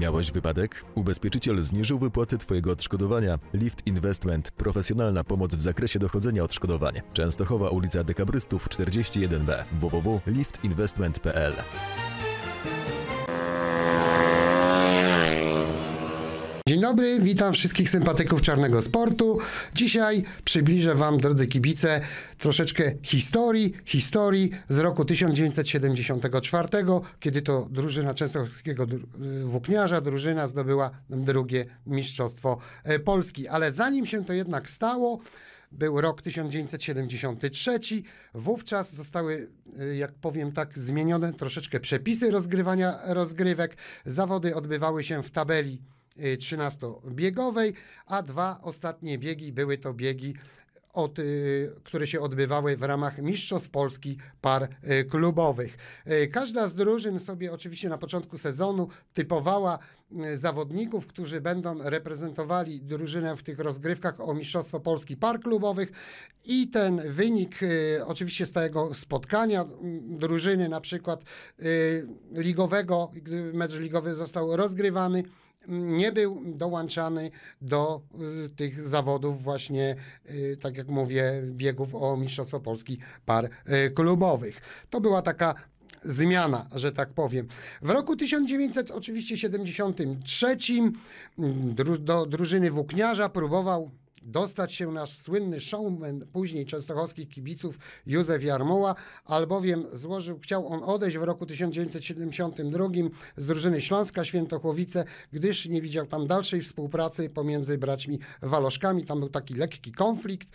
Miałeś wypadek? Ubezpieczyciel zniżył wypłaty Twojego odszkodowania. Lift Investment. Profesjonalna pomoc w zakresie dochodzenia odszkodowań. Częstochowa ulica Dekabrystów 41b. www.liftinvestment.pl dobry, witam wszystkich sympatyków czarnego sportu. Dzisiaj przybliżę Wam, drodzy kibice, troszeczkę historii, historii z roku 1974, kiedy to drużyna częstochowskiego e, włókniarza, drużyna zdobyła drugie Mistrzostwo e, Polski. Ale zanim się to jednak stało, był rok 1973. Wówczas zostały, e, jak powiem tak, zmienione troszeczkę przepisy rozgrywania rozgrywek. Zawody odbywały się w tabeli 13-biegowej, a dwa ostatnie biegi były to biegi od, y, które się odbywały w ramach Mistrzostw Polski par y, klubowych. Y, każda z drużyn sobie oczywiście na początku sezonu typowała zawodników, którzy będą reprezentowali drużynę w tych rozgrywkach o Mistrzostwo Polski par klubowych i ten wynik oczywiście z tego spotkania drużyny na przykład ligowego, gdy mecz ligowy został rozgrywany, nie był dołączany do y, tych zawodów właśnie, y, tak jak mówię, biegów o Mistrzostwo Polski par y, klubowych. To była taka zmiana, że tak powiem. W roku 1973 mm, do drużyny włókniarza próbował dostać się nasz słynny showman później częstochowskich kibiców Józef Jarmuła, albowiem złożył, chciał on odejść w roku 1972 z drużyny Śląska Świętochłowice, gdyż nie widział tam dalszej współpracy pomiędzy braćmi Waloszkami. Tam był taki lekki konflikt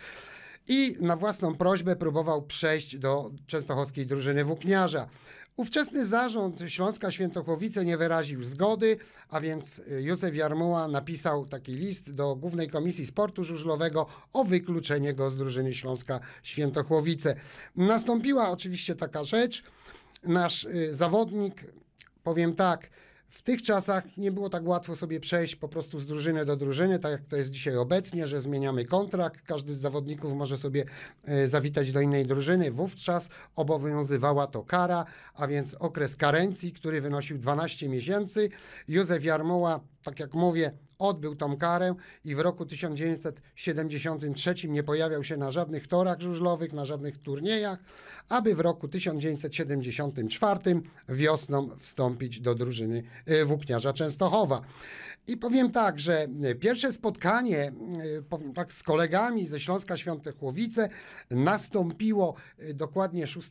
i na własną prośbę próbował przejść do częstochowskiej drużyny włókniarza. Ówczesny zarząd Śląska Świętochłowice nie wyraził zgody, a więc y, Józef Jarmuła napisał taki list do Głównej Komisji Sportu Żużlowego o wykluczenie go z drużyny Śląska Świętochłowice. Nastąpiła oczywiście taka rzecz. Nasz y, zawodnik, powiem tak, w tych czasach nie było tak łatwo sobie przejść po prostu z drużyny do drużyny, tak jak to jest dzisiaj obecnie, że zmieniamy kontrakt, każdy z zawodników może sobie e, zawitać do innej drużyny. Wówczas obowiązywała to kara, a więc okres karencji, który wynosił 12 miesięcy. Józef Jarmoła, tak jak mówię, odbył tą karę i w roku 1973 nie pojawiał się na żadnych torach żużlowych, na żadnych turniejach, aby w roku 1974 wiosną wstąpić do drużyny y, Włókniarza Częstochowa. I powiem tak, że y, pierwsze spotkanie y, powiem tak, z kolegami ze Śląska Świątechłowice nastąpiło dokładnie 6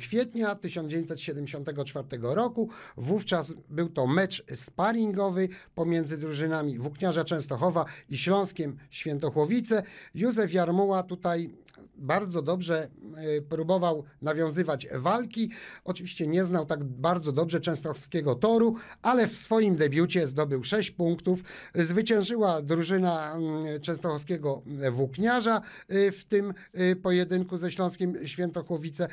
kwietnia 1974 roku. Wówczas był to mecz sparingowy pomiędzy drużynami miastami Włókniarza Częstochowa i Śląskiem Świętochłowice. Józef Jarmuła tutaj bardzo dobrze e, próbował nawiązywać walki. Oczywiście nie znał tak bardzo dobrze częstochowskiego toru, ale w swoim debiucie zdobył 6 punktów. Zwyciężyła drużyna mm, częstochowskiego włókniarza e, w tym e, pojedynku ze Śląskiem Świętochłowice.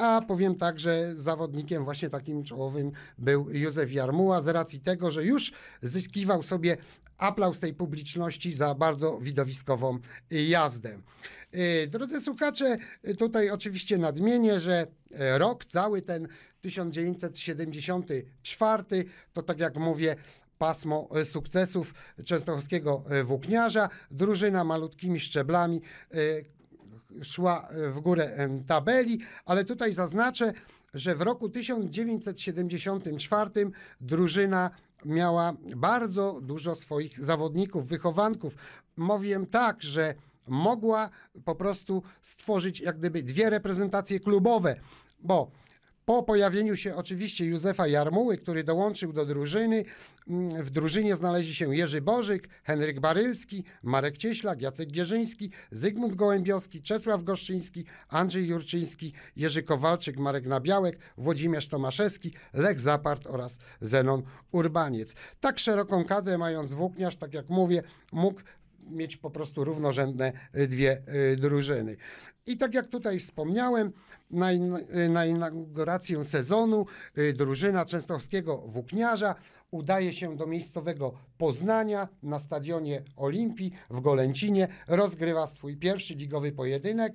A powiem tak, że zawodnikiem właśnie takim czołowym był Józef Jarmuła z racji tego, że już zyskiwał sobie aplauz tej publiczności za bardzo widowiskową jazdę. Y, drodzy słuchacze, tutaj oczywiście nadmienię, że e, rok cały ten 1974 to tak jak mówię pasmo e, sukcesów częstochowskiego e, włókniarza, drużyna malutkimi szczeblami szła e, w górę tabeli, ale tutaj zaznaczę, że w roku 1974 drużyna miała bardzo dużo swoich zawodników, wychowanków. Mówię tak, że mogła po prostu stworzyć jak gdyby dwie reprezentacje klubowe, bo po pojawieniu się oczywiście Józefa Jarmuły, który dołączył do drużyny, mm, w drużynie znaleźli się Jerzy Bożyk, Henryk Barylski, Marek Cieślak, Jacek Gierzyński, Zygmunt Gołębiowski, Czesław Goszczyński, Andrzej Jurczyński, Jerzy Kowalczyk, Marek Nabiałek, Włodzimierz Tomaszewski, Lech Zapart oraz Zenon Urbaniec. Tak szeroką kadrę mając włókniarz, tak jak mówię, mógł mieć po prostu równorzędne y, dwie y, drużyny. I tak jak tutaj wspomniałem, na, in, na inaugurację sezonu y, drużyna częstochowskiego włókniarza udaje się do miejscowego Poznania na stadionie Olimpii w Golęcinie rozgrywa swój pierwszy ligowy pojedynek.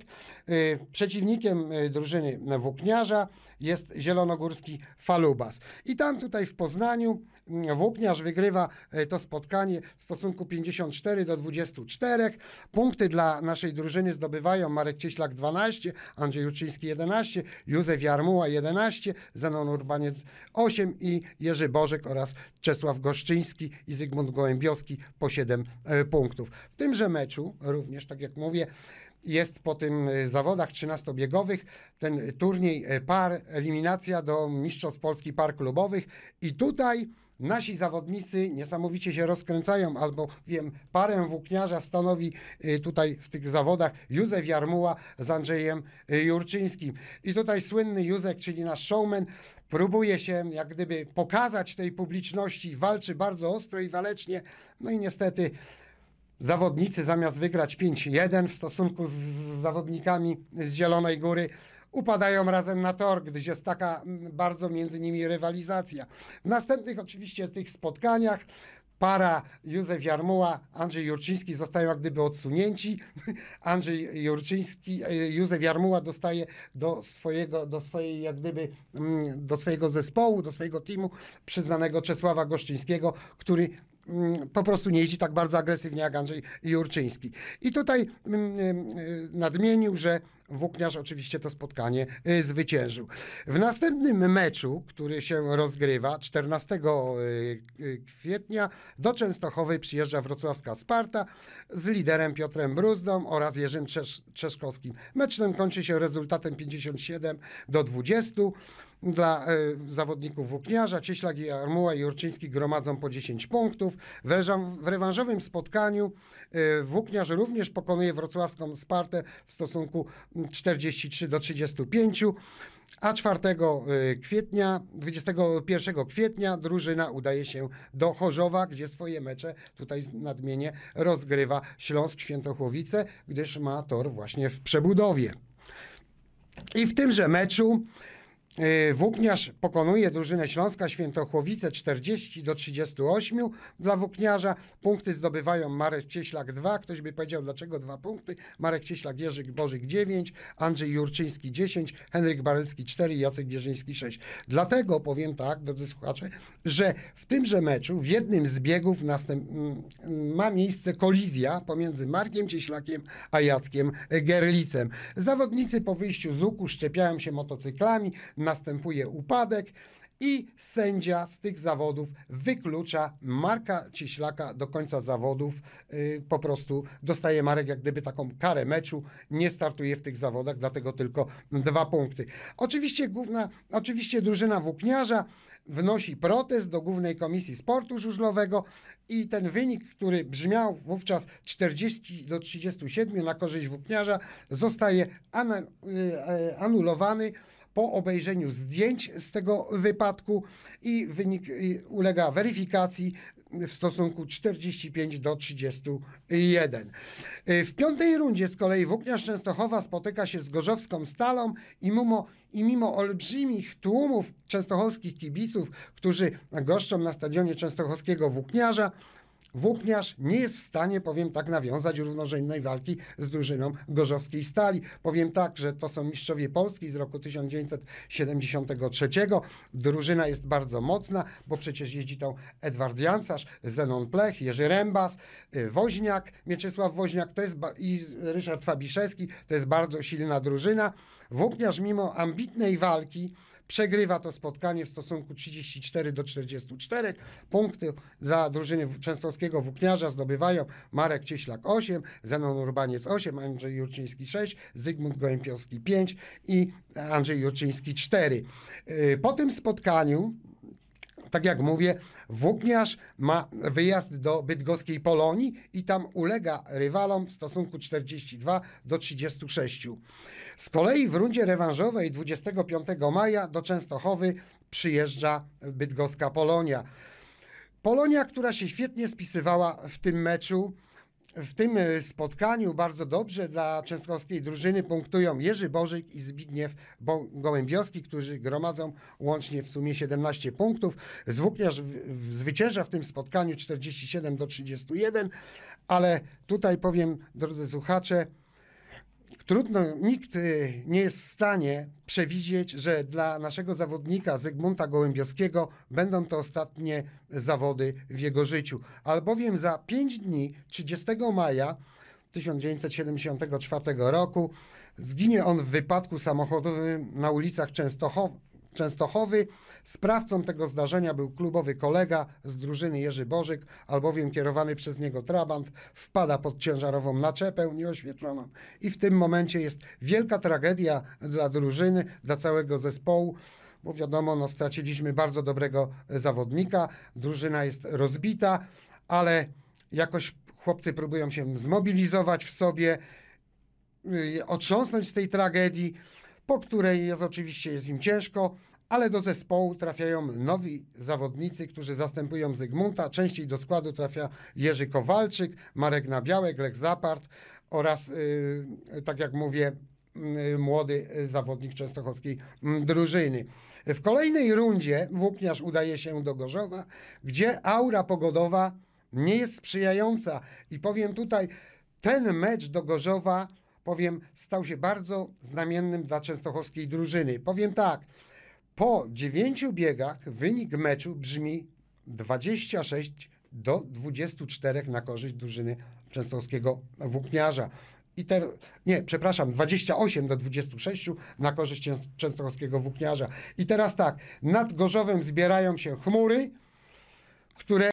Y, przeciwnikiem y, drużyny Włókniarza jest zielonogórski Falubas. I tam tutaj w Poznaniu mm, Włókniarz wygrywa y, to spotkanie w stosunku 54 do 24. Punkty dla naszej drużyny zdobywają Marek Cieślak 12, Andrzej Juczyński 11, Józef Jarmuła 11, Zenon Urbaniec 8 i Jerzy Bożek oraz Czesław Goszczyński i Zygmunt Edmund Gołębiowski po 7 e, punktów. W tymże meczu również, tak jak mówię, jest po tym e, zawodach 13-biegowych ten e, turniej par, eliminacja do Mistrzostw Polski Par Klubowych i tutaj nasi zawodnicy niesamowicie się rozkręcają, albo wiem, parę włókniarza stanowi tutaj w tych zawodach Józef Jarmuła z Andrzejem Jurczyńskim. I tutaj słynny Józek, czyli nasz showman, próbuje się jak gdyby pokazać tej publiczności, walczy bardzo ostro i walecznie, no i niestety zawodnicy zamiast wygrać 5-1 w stosunku z zawodnikami z Zielonej Góry, upadają razem na tor, gdyż jest taka mm, bardzo między nimi rywalizacja. W następnych oczywiście tych spotkaniach para Józef Jarmuła, Andrzej Jurczyński zostają jak gdyby odsunięci. Andrzej Jurczyński, e, Józef Jarmuła dostaje do swojego, do swojej jak gdyby, mm, do swojego zespołu, do swojego teamu przyznanego Czesława Goszczyńskiego, który mm, po prostu nie jeździ tak bardzo agresywnie jak Andrzej Jurczyński. I tutaj mm, e, e, nadmienił, że Włókniarz oczywiście to spotkanie y, zwyciężył. W następnym meczu, który się rozgrywa 14 y, y, kwietnia do Częstochowy przyjeżdża wrocławska Sparta z liderem Piotrem Bruzdą oraz Jerzym Trzeszkowskim. Czeszkowskim. Mecz ten kończy się rezultatem 57 do 20 dla y, zawodników Włókniarza. Cieślak i Armuła i Jurczyński gromadzą po 10 punktów. W, reżam, w rewanżowym spotkaniu y, Włókniarz również pokonuje wrocławską Spartę w stosunku 43 do 35, a 4 y, kwietnia, 21 kwietnia drużyna udaje się do Chorzowa, gdzie swoje mecze tutaj nadmienię rozgrywa Śląsk Świętochłowice, gdyż ma tor właśnie w przebudowie. I w tymże meczu E, Włókniarz pokonuje drużynę Śląska Świętochłowice 40 do 38 dla Włókniarza. Punkty zdobywają Marek Cieślak 2. Ktoś by powiedział, dlaczego dwa punkty? Marek Cieślak, Jerzyk Bożyk 9, Andrzej Jurczyński 10, Henryk Barelski 4, Jacek Bierzyński 6. Dlatego powiem tak, drodzy słuchacze, że w tymże meczu w jednym z biegów ma miejsce kolizja pomiędzy Markiem Cieślakiem a Jackiem Gerlicem. Zawodnicy po wyjściu z łuku szczepiają się motocyklami, następuje upadek i sędzia z tych zawodów wyklucza Marka Ciślaka do końca zawodów. Y, po prostu dostaje Marek jak gdyby taką karę meczu, nie startuje w tych zawodach, dlatego tylko dwa punkty. Oczywiście główna, oczywiście drużyna włókniarza wnosi protest do Głównej Komisji Sportu Żużlowego i ten wynik, który brzmiał wówczas 40 do 37 na korzyść włókniarza zostaje y, y, anulowany po obejrzeniu zdjęć z tego wypadku i wynik ulega weryfikacji w stosunku 45 do 31. Y, w piątej rundzie z kolei Włókniarz Częstochowa spotyka się z Gorzowską Stalą i mimo, i mimo olbrzymich tłumów częstochowskich kibiców, którzy goszczą na stadionie częstochowskiego Włókniarza, Włókniarz nie jest w stanie, powiem tak, nawiązać równorzędnej walki z drużyną gorzowskiej stali. Powiem tak, że to są mistrzowie Polski z roku 1973. Drużyna jest bardzo mocna, bo przecież jeździ tam Edward Jancarz, Zenon Plech, Jerzy Rębas, y, Woźniak, Mieczysław Woźniak to jest i Ryszard Fabiszewski. To jest bardzo silna drużyna. Włókniarz mimo ambitnej walki Przegrywa to spotkanie w stosunku 34 do 44. Punkty dla drużyny częstochowskiego włókniarza zdobywają Marek Cieślak 8, Zenon Urbaniec 8, Andrzej Jurczyński 6, Zygmunt Gołębiowski 5 i Andrzej Jurczyński 4. Y, po tym spotkaniu tak jak mówię, Włókniarz ma wyjazd do bydgoskiej Polonii i tam ulega rywalom w stosunku 42 do 36. Z kolei w rundzie rewanżowej 25 maja do Częstochowy przyjeżdża bydgoska Polonia. Polonia, która się świetnie spisywała w tym meczu. W tym e, spotkaniu bardzo dobrze dla częstochowskiej drużyny punktują Jerzy Bożyk i Zbigniew Gołębiowski, którzy gromadzą łącznie w sumie 17 punktów. Zwłókniarz zwycięża w tym spotkaniu 47 do 31, ale tutaj powiem, drodzy słuchacze, Trudno, nikt y, nie jest w stanie przewidzieć, że dla naszego zawodnika Zygmunta Gołębiowskiego będą to ostatnie zawody w jego życiu, albowiem za 5 dni 30 maja 1974 roku zginie on w wypadku samochodowym na ulicach Częstochowy, Częstochowy. Sprawcą tego zdarzenia był klubowy kolega z drużyny Jerzy Bożyk, albowiem kierowany przez niego trabant wpada pod ciężarową naczepę nieoświetloną i w tym momencie jest wielka tragedia dla drużyny, dla całego zespołu bo wiadomo, no, straciliśmy bardzo dobrego e, zawodnika, drużyna jest rozbita, ale jakoś chłopcy próbują się zmobilizować w sobie, y, otrząsnąć z tej tragedii po której jest oczywiście jest im ciężko, ale do zespołu trafiają nowi zawodnicy, którzy zastępują Zygmunta. Częściej do składu trafia Jerzy Kowalczyk, Marek Nabiałek, Lech Zapart oraz, yy, tak jak mówię, y, młody zawodnik częstochowskiej mm, drużyny. W kolejnej rundzie włókniarz udaje się do Gorzowa, gdzie aura pogodowa nie jest sprzyjająca. I powiem tutaj, ten mecz do Gorzowa powiem, stał się bardzo znamiennym dla częstochowskiej drużyny. Powiem tak, po dziewięciu biegach wynik meczu brzmi 26 do 24 na korzyść drużyny częstochowskiego włókniarza. I ter, nie, przepraszam, 28 do 26 na korzyść częstochowskiego włókniarza. I teraz tak, nad Gorzowem zbierają się chmury, które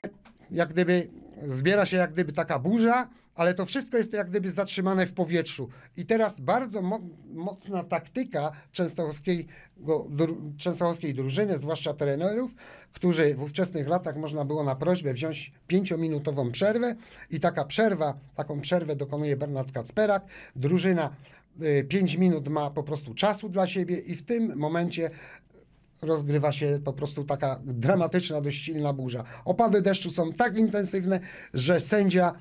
jak gdyby, zbiera się jak gdyby taka burza, ale to wszystko jest jak gdyby zatrzymane w powietrzu. I teraz bardzo mo mocna taktyka dru częstochowskiej drużyny, zwłaszcza trenerów, którzy w ówczesnych latach można było na prośbę wziąć pięciominutową przerwę i taka przerwa, taką przerwę dokonuje Bernard Kacperak. Drużyna 5 y, minut ma po prostu czasu dla siebie i w tym momencie rozgrywa się po prostu taka dramatyczna, dość silna burza. Opady deszczu są tak intensywne, że sędzia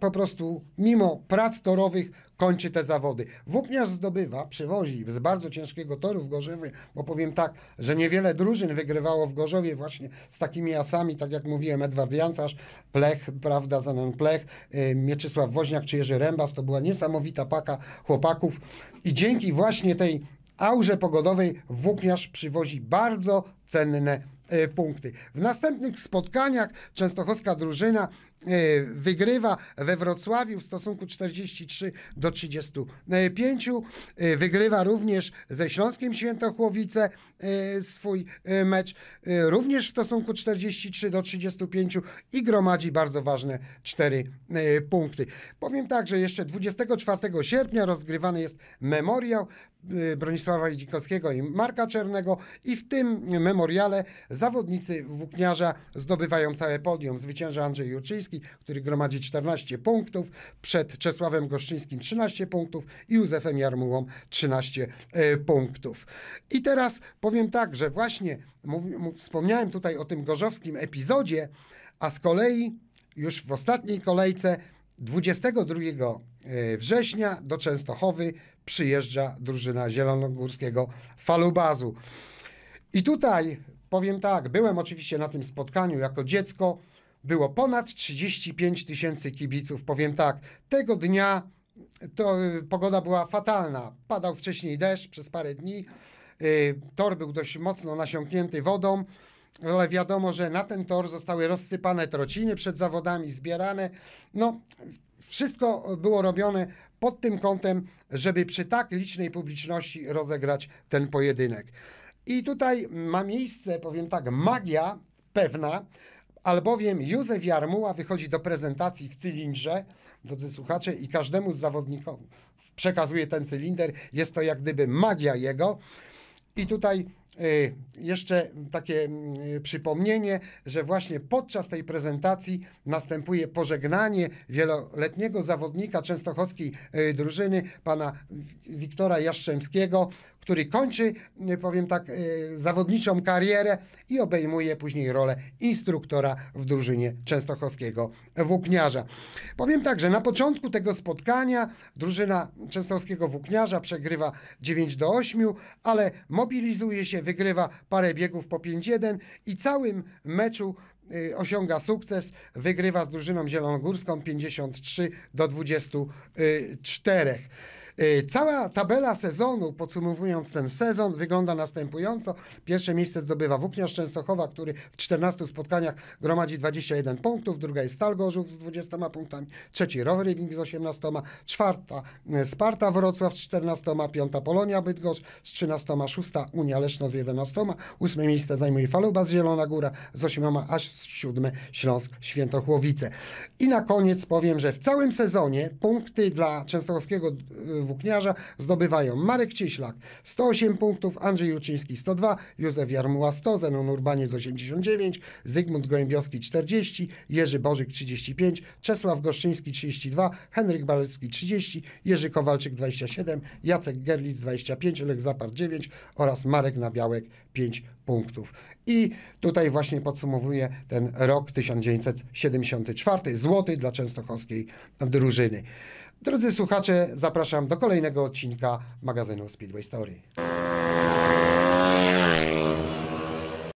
po prostu mimo prac torowych kończy te zawody. Włókniarz zdobywa, przywozi z bardzo ciężkiego toru w Gorzowie, bo powiem tak, że niewiele drużyn wygrywało w Gorzowie właśnie z takimi asami, tak jak mówiłem, Edward Jancarz, Plech, prawda, Zanon Plech, y, Mieczysław Woźniak czy Jerzy Rębas, to była niesamowita paka chłopaków i dzięki właśnie tej aurze pogodowej włókniarz przywozi bardzo cenne E, punkty. W następnych spotkaniach częstochowska drużyna e, wygrywa we Wrocławiu w stosunku 43 do 35. E, wygrywa również ze Śląskiem Świętochłowice swój mecz również w stosunku 43 do 35 i gromadzi bardzo ważne 4 punkty. Powiem tak, że jeszcze 24 sierpnia rozgrywany jest memoriał Y, Bronisława Dzikowskiego i Marka Czernego i w tym memoriale zawodnicy włókniarza zdobywają całe podium. Zwycięża Andrzej Jurczyński, który gromadzi 14 punktów, przed Czesławem Goszczyńskim 13 punktów i Józefem Jarmułą 13 y, punktów. I teraz powiem tak, że właśnie mów, mów, wspomniałem tutaj o tym gorzowskim epizodzie, a z kolei już w ostatniej kolejce 22 y, września do Częstochowy przyjeżdża drużyna zielonogórskiego falubazu. I tutaj powiem tak, byłem oczywiście na tym spotkaniu jako dziecko, było ponad 35 tysięcy kibiców. Powiem tak, tego dnia to y, pogoda była fatalna. Padał wcześniej deszcz przez parę dni. Y, tor był dość mocno nasiąknięty wodą, ale wiadomo, że na ten tor zostały rozsypane trociny przed zawodami, zbierane. No, wszystko było robione pod tym kątem, żeby przy tak licznej publiczności rozegrać ten pojedynek. I tutaj ma miejsce, powiem tak, magia pewna, albowiem Józef Jarmuła wychodzi do prezentacji w cylindrze, drodzy słuchacze, i każdemu z zawodników przekazuje ten cylinder. Jest to jak gdyby magia jego. I tutaj Y, jeszcze takie mm, przypomnienie, że właśnie podczas tej prezentacji następuje pożegnanie wieloletniego zawodnika częstochowskiej y, drużyny, pana Wiktora Jaszczemskiego, który kończy, e, powiem tak, e, zawodniczą karierę i obejmuje później rolę instruktora w drużynie częstochowskiego włókniarza. Powiem tak, że na początku tego spotkania drużyna częstochowskiego włókniarza przegrywa 9 do 8, ale mobilizuje się, wygrywa parę biegów po 5-1 i całym meczu e, osiąga sukces, wygrywa z drużyną zielonogórską 53 do 24. E, cała tabela sezonu, podsumowując ten sezon, wygląda następująco. Pierwsze miejsce zdobywa Włókniarz Częstochowa, który w 14 spotkaniach gromadzi 21 punktów. Druga jest Stal Gorzów z 20 punktami. Trzeci Rower Rybnik z 18. Czwarta e, Sparta Wrocław z 14. Piąta Polonia Bydgoszcz z 13. Szósta Unia Leszno z 11. Ósme miejsce zajmuje Faluba z Zielona Góra z 8. Aż siódme Śląsk Świętochłowice. I na koniec powiem, że w całym sezonie punkty dla Częstochowskiego e, włókniarza zdobywają Marek Cieślak 108 punktów, Andrzej Juczyński 102, Józef Jarmuła 100, Zenon Urbaniec 89, Zygmunt Gołębiowski 40, Jerzy Bożyk 35, Czesław Goszczyński 32, Henryk Balecki 30, Jerzy Kowalczyk 27, Jacek Gerlitz 25, Lech Zapar 9 oraz Marek Nabiałek 5 punktów. I tutaj właśnie podsumowuje ten rok 1974, złoty dla częstochowskiej drużyny. Drodzy słuchacze, zapraszam do kolejnego odcinka magazynu Speedway Story.